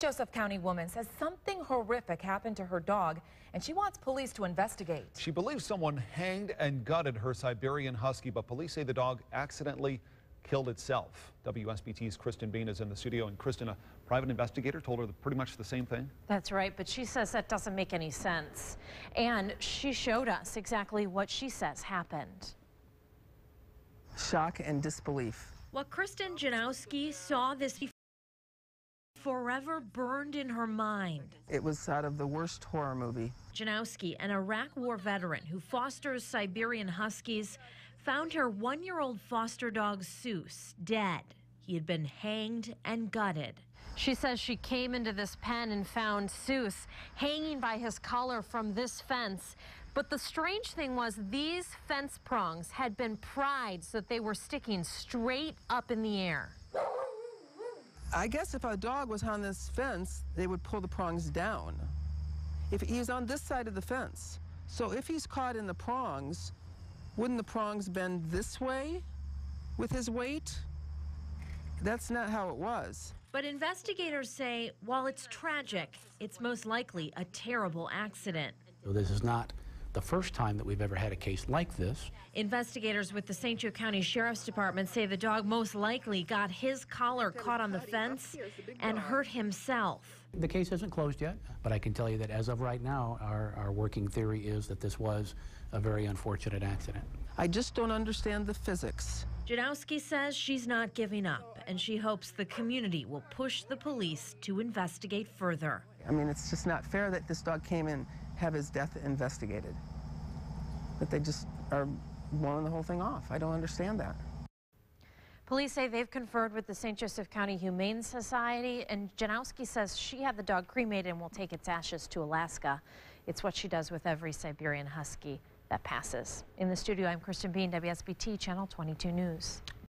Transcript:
Joseph County woman says something horrific happened to her dog and she wants police to investigate. She believes someone hanged and gutted her Siberian husky, but police say the dog accidentally killed itself. WSBT's Kristen Bean is in the studio and Kristen, a private investigator, told her pretty much the same thing. That's right, but she says that doesn't make any sense. And she showed us exactly what she says happened. Shock and disbelief. What Kristen Janowski saw this forever burned in her mind. It was out of the worst horror movie. Janowski, an Iraq War veteran who fosters Siberian Huskies, found her one year old foster dog, Seuss, dead. He had been hanged and gutted. She says she came into this pen and found Seuss hanging by his collar from this fence. But the strange thing was these fence prongs had been pried so that they were sticking straight up in the air. I guess if a dog was on this fence, they would pull the prongs down. If he's on this side of the fence, so if he's caught in the prongs, wouldn't the prongs bend this way with his weight? That's not how it was. But investigators say while it's tragic, it's most likely a terrible accident. This is not the first time that we've ever had a case like this. Investigators with the St. Joe County Sheriff's Department say the dog most likely got his collar caught on the fence and hurt himself. The case isn't closed yet, but I can tell you that as of right now, our, our working theory is that this was a very unfortunate accident. I just don't understand the physics. Janowski says she's not giving up, and she hopes the community will push the police to investigate further. I mean, it's just not fair that this dog came in have his death investigated. That they just are blowing the whole thing off. I don't understand that. Police say they've conferred with the St. Joseph County Humane Society, and Janowski says she had the dog cremated and will take its ashes to Alaska. It's what she does with every Siberian Husky that passes. In the studio, I'm Kristen Bean, WSBT Channel 22 News.